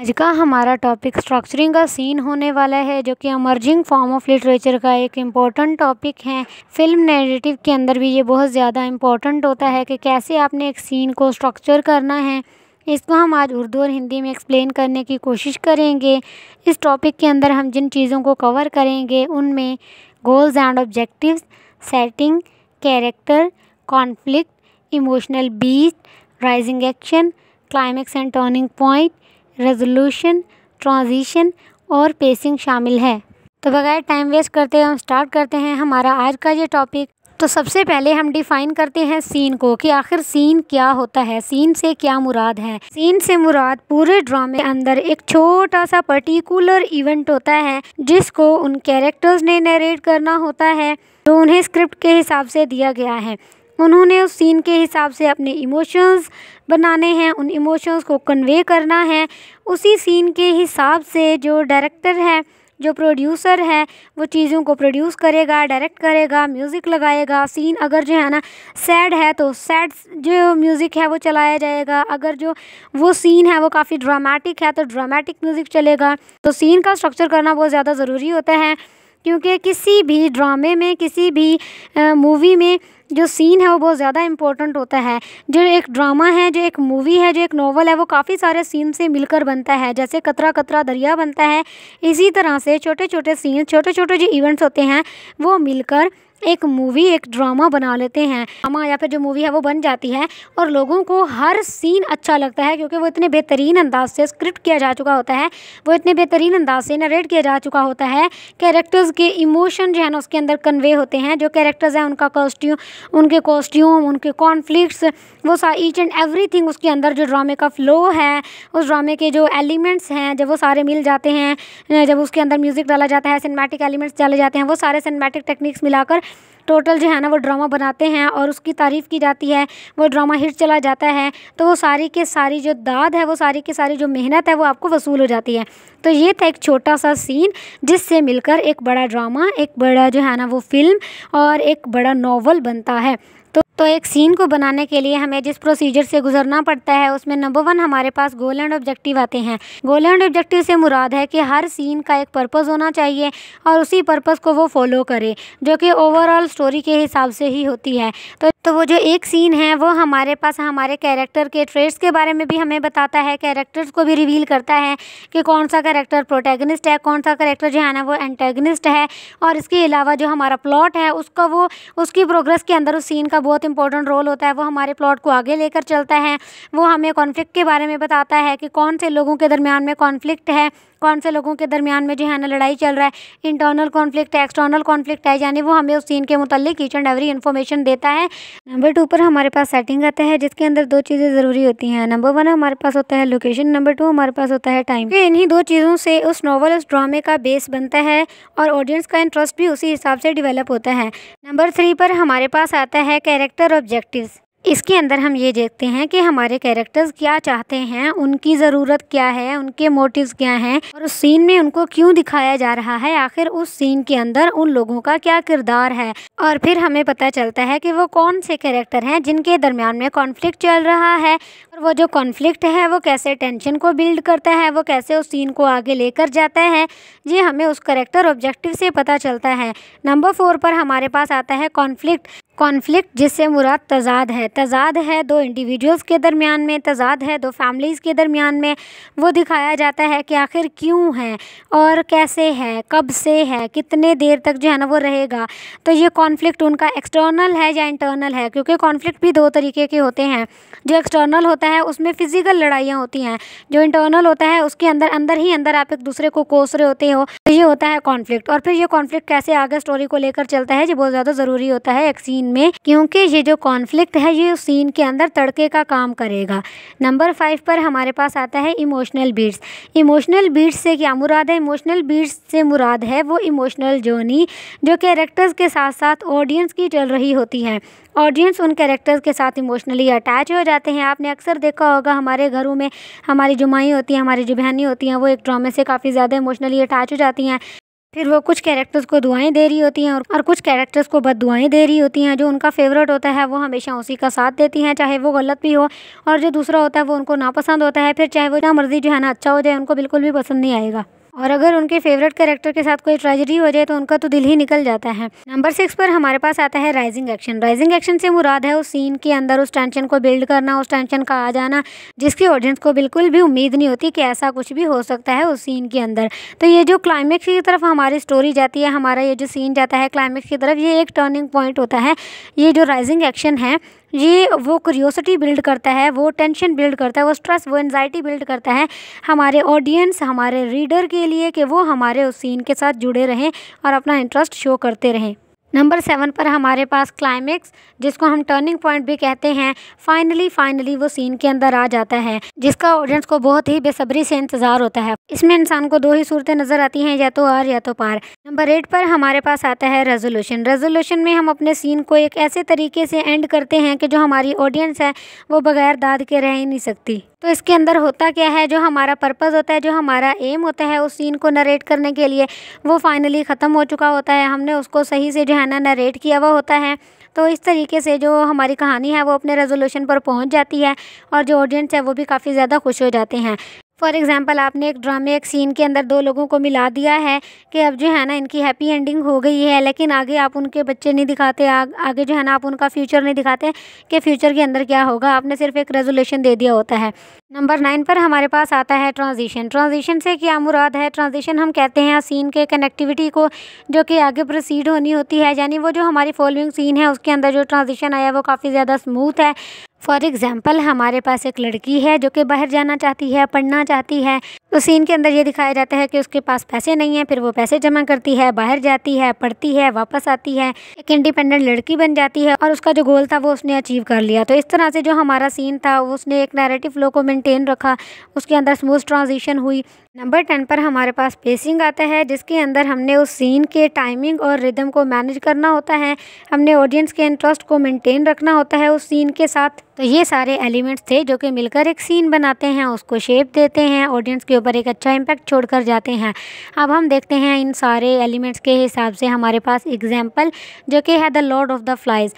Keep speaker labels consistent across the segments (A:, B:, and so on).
A: आज का हमारा टॉपिक स्ट्रक्चरिंग का सीन होने वाला है जो कि अमर्जिंग फॉर्म ऑफ लिटरेचर का एक इम्पॉर्टेंट टॉपिक है फिल्म नेरेटिव के अंदर भी ये बहुत ज़्यादा इम्पॉर्टेंट होता है कि कैसे आपने एक सीन को स्ट्रक्चर करना है इसको हम आज उर्दू और हिंदी में एक्सप्लेन करने की कोशिश करेंगे इस टॉपिक के अंदर हम जिन चीज़ों को कवर करेंगे उनमें goals and objective setting character conflict emotional beat rising action climax and turning point resolution transition और पेसिंग शामिल है तो बगैर टाइम वेस्ट करते हुए हम स्टार्ट करते हैं हमारा आज का ये टॉपिक तो सबसे पहले हम डिफ़ाइन करते हैं सीन को कि आखिर सीन क्या होता है सीन से क्या मुराद है सीन से मुराद पूरे ड्रामे अंदर एक छोटा सा पर्टिकुलर इवेंट होता है जिसको उन कैरेक्टर्स ने नरेट करना होता है जो उन्हें स्क्रिप्ट के हिसाब से दिया गया है उन्होंने उस सीन के हिसाब से अपने इमोशंस बनाने हैं उन इमोशंस को कन्वे करना है उसी सीन के हिसाब से जो डायरेक्टर है जो प्रोड्यूसर है वो चीज़ों को प्रोड्यूस करेगा डायरेक्ट करेगा म्यूज़िक लगाएगा सीन अगर जो है ना सैड है तो सैड जो म्यूज़िक है वो चलाया जाएगा अगर जो वो सीन है वो काफ़ी ड्रामेटिक है तो ड्रामेटिक म्यूज़िक चलेगा तो सीन का स्ट्रक्चर करना बहुत ज़्यादा ज़रूरी होता है क्योंकि किसी भी ड्रामे में किसी भी मूवी में जो सीन है वो बहुत ज़्यादा इम्पोर्टेंट होता है जो एक ड्रामा है जो एक मूवी है जो एक नोवेल है वो काफ़ी सारे सीन से मिलकर बनता है जैसे कतरा कतरा दरिया बनता है इसी तरह से छोटे छोटे सीन छोटे छोटे जो इवेंट्स होते हैं वो मिलकर एक मूवी एक ड्रामा बना लेते हैं ड्रामा या फिर जो मूवी है वो बन जाती है और लोगों को हर सीन अच्छा लगता है क्योंकि वो इतने बेहतरीन अंदाज से स्क्रिप्ट किया जा चुका होता है वो इतने बेहतरीन अंदाज से नरेट किया जा चुका होता है कैरेक्टर्स के इमोशन जो है ना उसके अंदर कन्वे होते हैं जो कैरेक्टर्स हैं उनका कॉस्ट्यूम उनके कॉस्ट्यूम उनके कॉन्फ्लिक्ट्स वो सा ईच एंड एवरी उसके अंदर जो ड्रामे का फ्लो है उस ड्रामे के जो एलिमेंट्स हैं जब वो सारे मिल जाते हैं जब उसके अंदर म्यूज़िक डाला जाता है सिनेमेटिक एलिमेंट्स डाले जाते हैं वो सारे सिनेमेटिक टेक्निक्स मिलाकर टोटल जो है ना वो ड्रामा बनाते हैं और उसकी तारीफ़ की जाती है वो ड्रामा हिट चला जाता है तो वो सारी के सारी जो दाद है वो सारी के सारी जो मेहनत है वो आपको वसूल हो जाती है तो ये था एक छोटा सा सीन जिससे मिलकर एक बड़ा ड्रामा एक बड़ा जो है ना वो फिल्म और एक बड़ा नावल बनता है तो तो एक सीन को बनाने के लिए हमें जिस प्रोसीजर से गुजरना पड़ता है उसमें नंबर वन हमारे पास गोल एंड ऑब्जेक्टिव आते हैं गोल एंड ऑब्जेक्टिव से मुराद है कि हर सीन का एक पर्पस होना चाहिए और उसी पर्पस को वो फॉलो करे जो कि ओवरऑल स्टोरी के हिसाब से ही होती है तो तो वो जो एक सीन है वो हमारे पास हमारे कैरेक्टर के ट्रेड्स के बारे में भी हमें बताता है कैरेक्टर्स को भी रिवील करता है कि कौन सा कैरेक्टर प्रोटैगनिस्ट है कौन सा कैरेक्टर जो है ना वो एंटेगनिस्ट है और इसके अलावा जो हमारा प्लॉट है उसका वो उसकी प्रोग्रेस के अंदर उस सीन का का बहुत इंपॉर्टेंट रोल होता है वो हमारे प्लॉट को आगे लेकर चलता है वो हमें कॉन्फ्लिक्ट के बारे में बताता है कि कौन से लोगों के दरमियान में कॉन्फ्लिक्ट है कौन से लोगों के दरमियान में जो है ना लड़ाई चल रहा है इंटरनल कॉन्फ्लिक्ट है एक्सटर्नल कॉन्फ्लिक्ट है यानी वो हमें उस सीन के मुतलिक ईच एंड एवरी इन्फॉर्मेशन देता है नंबर टू पर हमारे पास सेटिंग आता है जिसके अंदर दो चीज़ें ज़रूरी होती हैं नंबर वन हमारे पास होता है लोकेशन नंबर टू हमारे पास होता है टाइम इन्हीं दो चीज़ों से उस नॉवल उस ड्रामे का बेस बनता है और ऑडियंस का इंटरेस्ट भी उसी हिसाब से डिवेलप होता है नंबर थ्री पर हमारे पास आता है कैरेक्टर ऑब्जेक्टिव्स इसके अंदर हम ये देखते हैं कि हमारे कैरेक्टर्स क्या चाहते हैं उनकी ज़रूरत क्या है उनके मोटिव्स क्या हैं और उस सीन में उनको क्यों दिखाया जा रहा है आखिर उस सीन के अंदर उन लोगों का क्या किरदार है और फिर हमें पता चलता है कि वो कौन से कैरेक्टर हैं जिनके दरमियान में कॉन्फ्लिक्ट चल रहा है और वो जो कॉन्फ्लिक्ट है वो कैसे टेंशन को बिल्ड करता है वो कैसे उस सीन को आगे लेकर जाता है ये हमें उस करेक्टर ऑब्जेक्टिव से पता चलता है नंबर फोर पर हमारे पास आता है कॉन्फ्लिक्ट कॉन्फ्लिक्ट जिससे मुराद तजाद है तजाद है दो इंडिविजुअल्स के दरमियान में तजाद है दो फैमिलीज़ के दरमियान में वो दिखाया जाता है कि आखिर क्यों है और कैसे है कब से है कितने देर तक जो है ना वो रहेगा तो ये कॉन्फ्लिक्ट उनका एक्सटर्नल है या इंटरनल है क्योंकि कॉन्फ्लिक्ट भी दो तरीके के होते हैं जो एक्सटर्नल होता है उसमें फ़िज़िकल लड़ाइयाँ होती हैं जो इंटरनल होता है उसके अंदर अंदर ही अंदर आप एक दूसरे को कोस रहे होते हो तो ये होता है कॉन्फ्लिक्ट और फिर ये कॉन्फ्लिक्ट कैसे आगे स्टोरी को लेकर चलता है ये बहुत ज़्यादा ज़रूरी होता है एक सीन में क्योंकि ये जो कॉन्फ्लिक्ट है ये उस सीन के अंदर तड़के का काम करेगा नंबर फाइव पर हमारे पास आता है इमोशनल बीट्स इमोशनल बीट्स से क्या मुराद है इमोशनल बीट्स से मुराद है वो इमोशनल जर्नी जो कैरेक्टर्स के साथ साथ ऑडियंस की चल रही होती है ऑडियंस उन कैरेक्टर्स के साथ इमोशनली अटैच हो जाते हैं आपने अक्सर देखा होगा हमारे घरों में हमारी जुमाई होती हैं हमारी जो बहनें होती हैं वो एक ड्रामे से काफ़ी ज़्यादा इमोशनली अटैच हो जाती हैं फिर वो कुछ कैरेक्टर्स को दुआएं दे रही होती हैं और कुछ कैरेक्टर्स को बद दुआएं दे रही होती हैं जो उनका फेवरेट होता है वो हमेशा उसी का साथ देती हैं चाहे वो गलत भी हो और जो दूसरा होता है वो उनको नापसंद होता है फिर चाहे वो ना मर्जी जो है ना अच्छा हो जाए उनको बिल्कुल भी पसंद नहीं आएगा और अगर उनके फेवरेट कैरेक्टर के साथ कोई ट्रेजेडी हो जाए तो उनका तो दिल ही निकल जाता है नंबर सिक्स पर हमारे पास आता है राइजिंग एक्शन राइजिंग एक्शन से मुराद है उस सीन के अंदर उस टेंशन को बिल्ड करना उस टेंशन का आ जाना जिसकी ऑडियंस को बिल्कुल भी उम्मीद नहीं होती कि ऐसा कुछ भी हो सकता है उस सीन के अंदर तो ये जो क्लाइमेक्स की तरफ हमारी स्टोरी जाती है हमारा ये जो सीन जाता है क्लाइमेक्स की तरफ ये एक टर्निंग पॉइंट होता है ये जो राइजिंग एक्शन है ये वो क्यूरियोसिटी बिल्ड करता है वो टेंशन बिल्ड करता है वो स्ट्रेस वो एनजाइटी बिल्ड करता है हमारे ऑडियंस हमारे रीडर के के लिए कि वो हमारे उस सीन के साथ जुड़े रहें और अपना इंटरेस्ट शो करते रहें नंबर सेवन पर हमारे पास क्लाइमेक्स जिसको हम टर्निंग पॉइंट भी कहते हैं फाइनली फाइनली वो सीन के अंदर आ जाता है जिसका ऑडियंस को बहुत ही बेसब्री से इंतजार होता है इसमें इंसान को दो ही सूरतें नजर आती हैं या तो आर या तो पार नंबर एट पर हमारे पास आता है रेजोल्यूशन रेजोल्यूशन में हम अपने सीन को एक ऐसे तरीके से एंड करते हैं कि जो हमारी ऑडियंस है वो बगैर दाद के रह ही नहीं सकती तो इसके अंदर होता क्या है जो हमारा पर्पज़ होता है जो हमारा एम होता है उस सीन को नरेट करने के लिए वो फाइनली ख़त्म हो चुका होता है हमने उसको सही से जो है ना नरेट किया हुआ होता है तो इस तरीके से जो हमारी कहानी है वो अपने रेजोल्यूशन पर पहुंच जाती है और जो ऑडियंस है वो भी काफ़ी ज़्यादा खुश हो जाते हैं फॉर एग्ज़ाम्पल आपने एक ड्रामे एक सीन के अंदर दो लोगों को मिला दिया है कि अब जो है ना इनकी हैप्पी एंडिंग हो गई है लेकिन आगे आप उनके बच्चे नहीं दिखाते आ, आगे जो है ना आप उनका फ्यूचर नहीं दिखाते कि फ्यूचर के अंदर क्या होगा आपने सिर्फ एक रेजोल्यूशन दे दिया होता है नंबर नाइन पर हमारे पास आता है ट्रांजिशन ट्रांजिशन से क्या मुराद है ट्रांजिशन हम कहते हैं सीन के कनेक्टिविटी को जो कि आगे प्रोसीड होनी होती है यानी वो जो हमारी फॉलोइंग सीन है उसके अंदर जो ट्रांजिशन आया वो काफ़ी ज़्यादा स्मूथ है फॉर एग्जाम्पल हमारे पास एक लड़की है जो कि बाहर जाना चाहती है पढ़ना चाहती है तो सीन के अंदर ये दिखाया जाता है कि उसके पास पैसे नहीं है फिर वो पैसे जमा करती है बाहर जाती है पढ़ती है वापस आती है एक इंडिपेंडेंट लड़की बन जाती है और उसका जो गोल था वो उसने अचीव कर लिया तो इस तरह से जो हमारा सीन था वो उसने एक नैरेटिव फ्लो को मेनटेन रखा उसके अंदर स्मूथ ट्रांजिशन हुई नंबर टेन पर हमारे पास पेसिंग आता है जिसके अंदर हमने उस सीन के टाइमिंग और रिदम को मैनेज करना होता है हमने ऑडियंस के इंटरेस्ट को मेंटेन रखना होता है उस सीन के साथ तो ये सारे एलिमेंट्स थे जो कि मिलकर एक सीन बनाते हैं उसको शेप देते हैं ऑडियंस के ऊपर एक अच्छा इम्पैक्ट छोड़ कर जाते हैं अब हम देखते हैं इन सारे एलिमेंट्स के हिसाब से हमारे पास एग्जाम्पल जो कि है the Lord of the Flies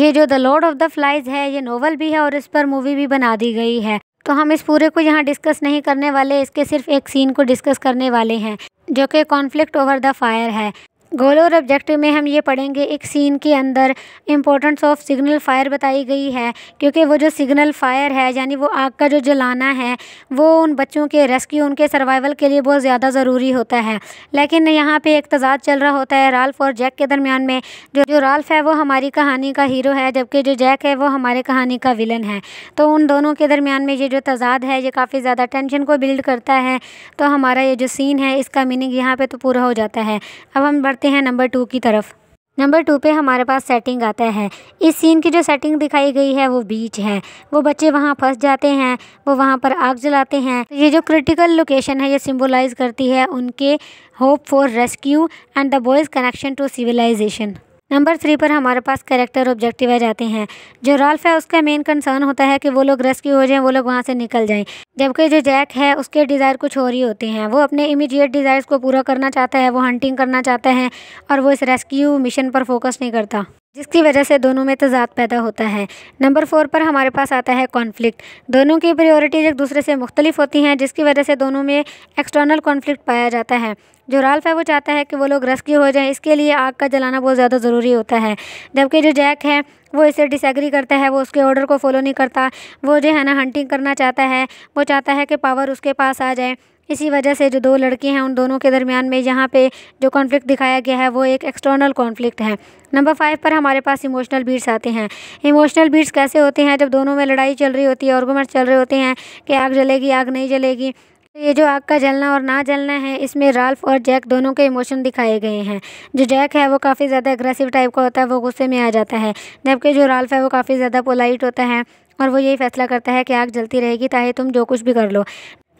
A: ये जो the Lord of the Flies है ये नॉवल भी है और इस पर मूवी भी बना दी गई है तो हम इस पूरे को यहाँ डिस्कस नहीं करने वाले इसके सिर्फ एक सीन को डिस्कस करने वाले हैं जो कि कॉन्फ्लिक्ट ओवर द फायर है गोल और ऑब्जेक्टिव में हम ये पढ़ेंगे एक सीन के अंदर इम्पोर्टेंस ऑफ सिग्नल फायर बताई गई है क्योंकि वो जो सिग्नल फायर है यानी वो आग का जो जलाना है वो उन बच्चों के रेस्क्यू उनके सर्वाइवल के लिए बहुत ज़्यादा ज़रूरी होता है लेकिन यहाँ पे एक तजाद चल रहा होता है राल्फ और जैक के दरमियान में जो जो राल्फ है वो हमारी कहानी का हीरो है जबकि जो जैक है वो हमारे कहानी का विलन है तो उन दोनों के दरमियान में ये जो तजाद है ये काफ़ी ज़्यादा टेंशन को बिल्ड करता है तो हमारा ये जो सीन है इसका मीनिंग यहाँ पर तो पूरा हो जाता है अब हम बढ़ बढ़ते हैं नंबर टू की तरफ नंबर टू पे हमारे पास सेटिंग आता है इस सीन की जो सेटिंग दिखाई गई है वो बीच है वो बच्चे वहाँ फंस जाते हैं वो वहाँ पर आग जलाते हैं तो ये जो क्रिटिकल लोकेशन है ये सिम्बोलाइज़ करती है उनके hope for rescue and the boys connection to civilisation number three पर हमारे पास कैरेक्टर ऑब्जेक्टिव आ जाते हैं जो रॉल्फ है उसका मेन कंसर्न होता है कि वो लोग रेस्क्यू हो जाएं वो लोग वहाँ से निकल जाएं जबकि जो जैक है उसके डिज़ायर कुछ और ही होते हैं वो अपने इमीडिएट डिज़ायर्स को पूरा करना चाहता है वो हंटिंग करना चाहता है और वो इस रेस्क्यू मिशन पर फोकस नहीं करता जिसकी वजह से दोनों में तजाद तो पैदा होता है नंबर फोर पर हमारे पास आता है कॉन्फ्लिक्ट दोनों की प्रायोरिटीज़ एक दूसरे से मुख्तलिफ होती हैं जिसकी वजह से दोनों में एक्सटर्नल कॉन्फ्लिक्ट पाया जाता है जो राल्फ है वो चाहता है कि वो लोग रेस्क्यू हो जाएं इसके लिए आग का जलाना बहुत ज़्यादा ज़रूरी होता है जबकि जो जैक है वो इसे डिसएग्री करता है वो उसके ऑर्डर को फॉलो नहीं करता वो जो है ना हंटिंग करना चाहता है वो चाहता है कि पावर उसके पास आ जाए इसी वजह से जो दो लड़की हैं उन दोनों के दरमियान में यहाँ पे जो कॉन्फ्लिक्ट दिखाया गया है वो एक एक्सटर्नल कॉन्फ्लिक्ट है नंबर फाइव पर हमारे पास इमोशनल बीट्स आते हैं इमोशनल बीट्स कैसे होते हैं जब दोनों में लड़ाई चल रही होती है और चल रहे होते हैं कि आग जलेगी आग नहीं जलेगी तो ये जो आग का जलना और ना जलना है इसमें राल्फ और जैक दोनों के इमोशन दिखाए गए हैं जो जैक है वो काफ़ी ज़्यादा एग्रेसिव टाइप का होता है वो गुस्से में आ जाता है जबकि जो राल्फ है वो काफ़ी ज़्यादा पोलाइट होता है और वो यही फैसला करता है कि आग जलती रहेगी चाहे तुम जो कुछ भी कर लो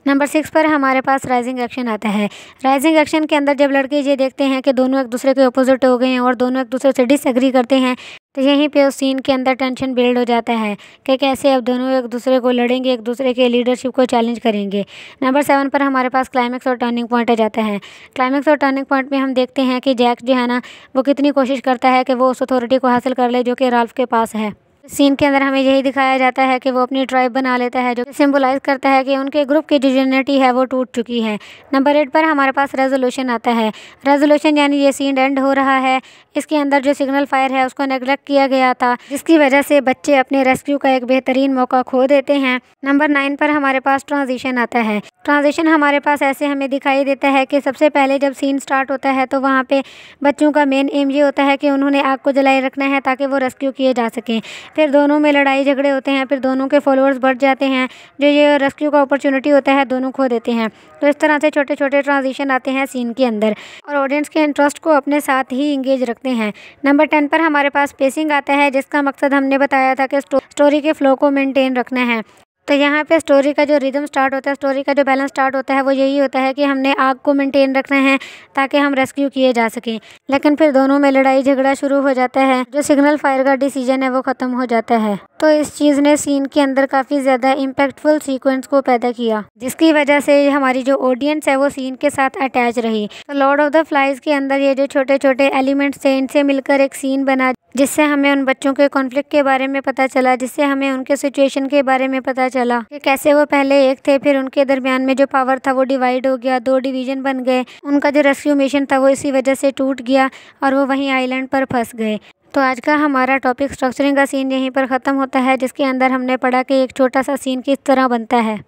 A: नंबर सिक्स पर हमारे पास राइजिंग एक्शन आता है राइजिंग एक्शन के अंदर जब लड़के ये देखते हैं कि दोनों एक दूसरे के अपोजिट हो गए हैं और दोनों एक दूसरे से डिसएग्री करते हैं तो यहीं पे उस सीन के अंदर टेंशन बिल्ड हो जाता है कि कैसे अब दोनों एक दूसरे को लड़ेंगे एक दूसरे के लीडरशिप को चैलेंज करेंगे नंबर सेवन पर हमारे पास क्लाइमेक्स और टर्निंग पॉइंट आ जाता है क्लाइमेक्स और टर्निंग पॉइंट में हम देखते हैं कि जैक जो है ना वो कितनी कोशिश करता है कि वो उस अथॉरिटी को हासिल कर ले जो कि राल्फ के पास है सीन के अंदर हमें यही दिखाया जाता है कि वो अपनी ट्राइब बना लेता है जो सिम्बलाइज करता है कि उनके ग्रुप की जो यूनिटी है वो टूट चुकी है नंबर एट पर हमारे पास रेजोल्यूशन आता है रेजोल्यूशन यानी ये सीन एंड हो रहा है इसके अंदर जो सिग्नल फायर है उसको नेगलेक्ट किया गया था जिसकी वजह से बच्चे अपने रेस्क्यू का एक बेहतरीन मौका खो देते हैं नंबर नाइन पर हमारे पास ट्रांजिशन आता है ट्रांजिशन हमारे पास ऐसे हमें दिखाई देता है कि सबसे पहले जब सीन स्टार्ट होता है तो वहाँ पर बच्चों का मेन एम ये होता है कि उन्होंने आग को जलाए रखना है ताकि वो रेस्क्यू किए जा सकें फिर दोनों में लड़ाई झगड़े होते हैं फिर दोनों के फॉलोअर्स बढ़ जाते हैं जो ये रेस्क्यू का अपॉर्चुनिटी होता है दोनों खो देते हैं तो इस तरह से छोटे छोटे ट्रांजिशन आते हैं सीन के अंदर और ऑडियंस के इंटरेस्ट को अपने साथ ही इंगेज रखते हैं नंबर टेन पर हमारे पास पेसिंग आता है जिसका मकसद हमने बताया था कि स्टोरी के फ्लो को मेनटेन रखना है तो यहाँ पे स्टोरी का जो रिदम स्टार्ट होता है स्टोरी का जो बैलेंस स्टार्ट होता है वो यही होता है कि हमने आग को मेंटेन रखना है ताकि हम रेस्क्यू किए जा सकें लेकिन फिर दोनों में लड़ाई झगड़ा शुरू हो जाता है जो सिग्नल फायर का डिसीजन है वो ख़त्म हो जाता है तो इस चीज़ ने सीन के अंदर काफ़ी ज़्यादा इम्पैक्टफुल सीक्वेंस को पैदा किया जिसकी वजह से हमारी जो ऑडियंस है वो सीन के साथ अटैच रही तो लॉर्ड ऑफ द फ्लाइज के अंदर ये जो छोटे छोटे एलिमेंट्स थे इनसे मिलकर एक सीन बना जिससे हमें उन बच्चों के कॉन्फ्लिक्ट के बारे में पता चला जिससे हमें उनके सिचुएशन के बारे में पता चला चला कि कैसे वो पहले एक थे फिर उनके दरमियान में जो पावर था वो डिवाइड हो गया दो डिवीजन बन गए उनका जो रेस्क्यू मिशन था वो इसी वजह से टूट गया और वो वहीं आइलैंड पर फंस गए तो आज का हमारा टॉपिक स्ट्रक्चरिंग का सीन यहीं पर ख़त्म होता है जिसके अंदर हमने पढ़ा कि एक छोटा सा सीन किस तरह बनता है